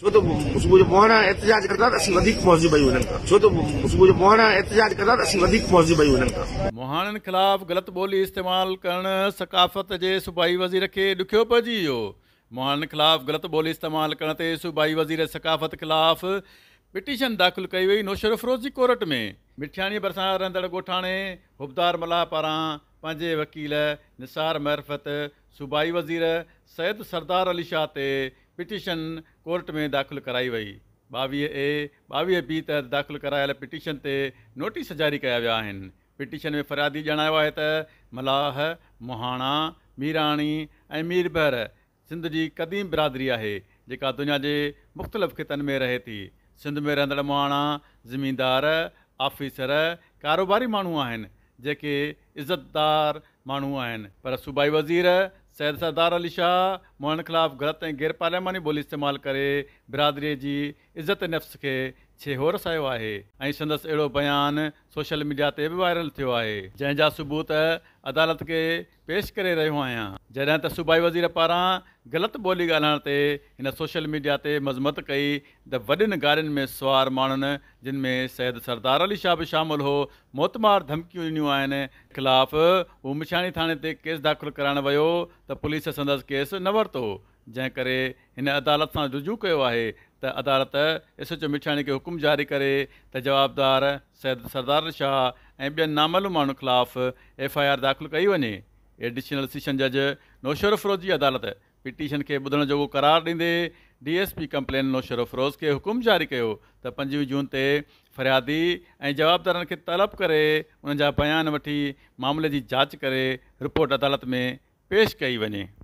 저도 무슨 뭐하나 애트자지 करता था सिंधी फौजी भाई उन्हनि का छो त मुझे मोहना एहतजाज कंदा त सिंधी फौजी भाई उन्हनि का मोहाणनि ख़िलाफ़ु ग़लति ॿोली इस्तेमालु करणु सकाफ़त जे सूबाई वज़ीर खे ॾुखियो पइजी वियो मोहाणनि ख़िलाफ़ु ग़लति ॿोली इस्तेमालु करण ते सूबाई वज़ीर सकाफ़त ख़िलाफ़ु पिटिशन दाख़िल कई वई नौशर अफ़रोज़ कोर्ट में मिठियाणीअ भरिसां रहंदड़ ॻोठाणे हुबदार मलाह पारां पंहिंजे वकील निसार मरफत सूबाई वज़ीर सैद सरदार अली शाह ते पिटिशन कोर्ट में दाख़िलु कराई वई ॿावीह ए ॿावीह बी तहत दाख़िलु करायल पिटिशन ते नोटिस जारी कया विया आहिनि पिटीशन में फ़रियादी ॼाणायो आहे त मलाह मोहाणा मीराणी ऐं मीर सिंध जी क़दीम बिरादरी आहे जेका दुनिया जे मुख़्तलिफ़ ख़ितनि में रहे थी सिंध में रहंदड़ मोहाणा ज़िमीदार आफ़िसर कारोबारी माण्हू आहिनि जेके इज़तदार माण्हू आहिनि पर सूबाई वज़ीर सैद सरदार अली शाह मोहन खिलाफ़ ग़लत ऐं गैर पार्लियामानी बोली इस्तेमालु करे बिरादरीअ जी इज़त नफ़्स खे छेहोर सायो आहे ऐं संदसि अहिड़ो बयानु सोशल मीडिया ते बि वायरल थियो आहे जंहिंजा सबूत अदालत खे पेश करे रहियो आहियां जॾहिं त सूबाई वज़ीर पारां ग़लति ॿोली ॻाल्हाइण ते हिन सोशल मीडिया ते मज़मत कई त वॾियुनि गाॾियुनि में सवार माण्हुनि जिन में सैद सरदार अली शाह बि शामिलु हो मोतमार धमकियूं ॾिनियूं आहिनि ख़िलाफ़ु हू मिछाणी थाणे ते केस दाख़िल कराइण वियो त पुलिस संदसि केस न वरितो जंहिं करे अदालत से रुजू कयो अदालत एस एच एसएचओ मिठाणी के हुकुम जारी करे जवाबदार सैद सरदार शाह ऐं नामलू नामालूम खिलाफ़ एफ आई आर दाख़िल कई वञे एडिशनल सेशन जज नौशर अफ़रोज़ जी अदालत पिटीशन के ॿुधण जो करार ॾींदे D S complain Naushar Afroz के हुकुम जारी किया त जून से फ़रियादी ए जवाबदार खे तलब कर उन्हनि बयान वी मामले की जांच कर रिपोर्ट अदालत में पेश कई वञे